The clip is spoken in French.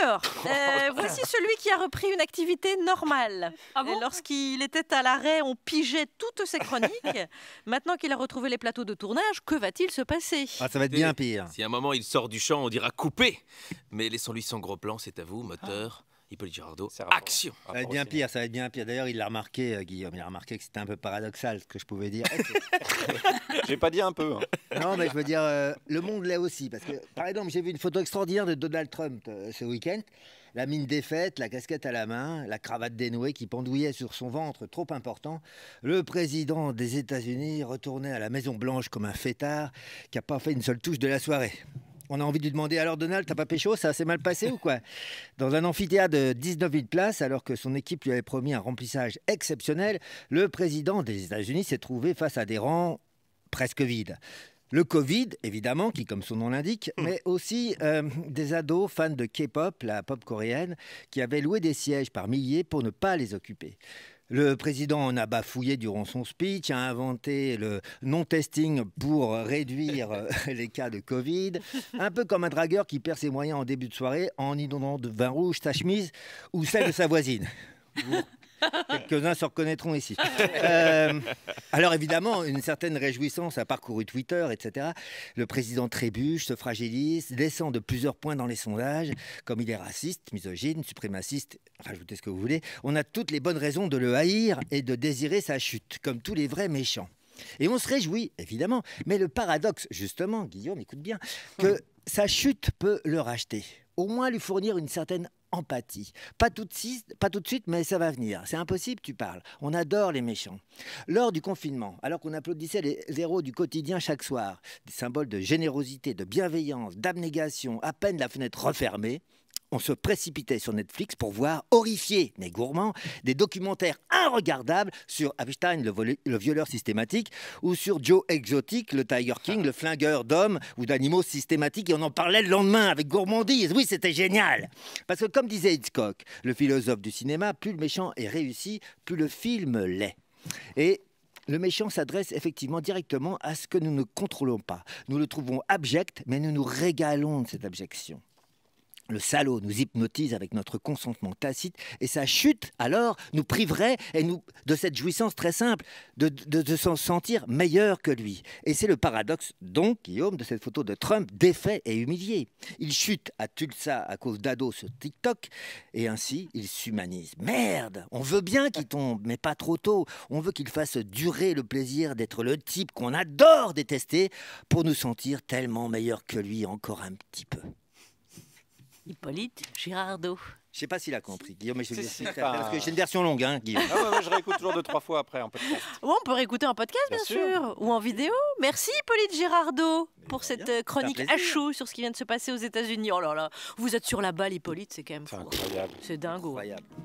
Alors, euh, voici celui qui a repris une activité normale. Ah lorsqu'il était à l'arrêt, on pigeait toutes ses chroniques. Maintenant qu'il a retrouvé les plateaux de tournage, que va-t-il se passer ah, Ça va être bien pire. Si à un moment il sort du champ, on dira coupé. Mais laissons-lui son gros plan, c'est à vous, moteur. Ah. Hippolyte Girardot, action Ça va être bien pire, ça va être bien pire. D'ailleurs, il l'a remarqué, euh, Guillaume, il a remarqué que c'était un peu paradoxal ce que je pouvais dire. J'ai pas dit un peu. Hein. Non, mais je veux dire, euh, le monde l'est aussi. Parce que, par exemple, j'ai vu une photo extraordinaire de Donald Trump euh, ce week-end. La mine défaite, la casquette à la main, la cravate dénouée qui pendouillait sur son ventre trop important. Le président des États-Unis retournait à la Maison-Blanche comme un fêtard qui n'a pas fait une seule touche de la soirée. On a envie de lui demander alors Donald, t'as pas pécho, ça s'est mal passé ou quoi Dans un amphithéâtre de 19 000 places, alors que son équipe lui avait promis un remplissage exceptionnel, le président des États-Unis s'est trouvé face à des rangs presque vides. Le Covid, évidemment, qui, comme son nom l'indique, mm. mais aussi euh, des ados fans de K-pop, la pop coréenne, qui avaient loué des sièges par milliers pour ne pas les occuper. Le président en a bafouillé durant son speech, a inventé le non-testing pour réduire euh, les cas de Covid, un peu comme un dragueur qui perd ses moyens en début de soirée en inondant de vin rouge sa chemise ou celle de sa voisine. Quelques-uns se reconnaîtront ici. Euh, alors évidemment, une certaine réjouissance a parcouru Twitter, etc. Le président trébuche, se fragilise, descend de plusieurs points dans les sondages. Comme il est raciste, misogyne, suprémaciste, rajoutez ce que vous voulez, on a toutes les bonnes raisons de le haïr et de désirer sa chute, comme tous les vrais méchants. Et on se réjouit, évidemment. Mais le paradoxe, justement, Guillaume, écoute bien, que sa chute peut le racheter, au moins lui fournir une certaine empathie. Pas tout, de suite, pas tout de suite, mais ça va venir. C'est impossible, tu parles. On adore les méchants. Lors du confinement, alors qu'on applaudissait les héros du quotidien chaque soir, des symboles de générosité, de bienveillance, d'abnégation, à peine la fenêtre refermée, on se précipitait sur Netflix pour voir, horrifiés mais gourmands, des documentaires inregardables sur Einstein, le, violeur systématique, ou sur Joe Exotic, le Tiger King, le flingueur d'hommes ou d'animaux systématiques. Et on en parlait le lendemain avec gourmandise. Oui, c'était génial. Parce que comme disait Hitchcock, le philosophe du cinéma, plus le méchant est réussi, plus le film l'est. Et le méchant s'adresse effectivement directement à ce que nous ne contrôlons pas. Nous le trouvons abject, mais nous nous régalons de cette abjection. Le salaud nous hypnotise avec notre consentement tacite et sa chute alors nous priverait et nous, de cette jouissance très simple, de, s'en sentir meilleur que lui. Et c'est le paradoxe donc, Guillaume, de cette photo de Trump défait et humilié. Il chute à Tulsa à cause d'ados sur TikTok et ainsi il s'humanise. Merde, on veut bien qu'il tombe, mais pas trop tôt. On veut qu'il fasse durer le plaisir d'être le type qu'on adore détester pour nous sentir tellement meilleur que lui encore un petit peu. Hippolyte Girardot. Je sais pas s'il a compris, Guillaume, mais je parce que j'ai une version longue, hein, Guillaume. Ah je réécoute toujours deux, trois fois après en podcast. on peut réécouter en podcast, bien, sûr. ou en vidéo. Merci, Hippolyte Girardot, pour cette chronique à chaud sur ce qui vient de se passer aux États-Unis. Oh là là, vous êtes sur la balle, Hippolyte, c'est quand même fou. C'est incroyable. C'est dingo. Hein.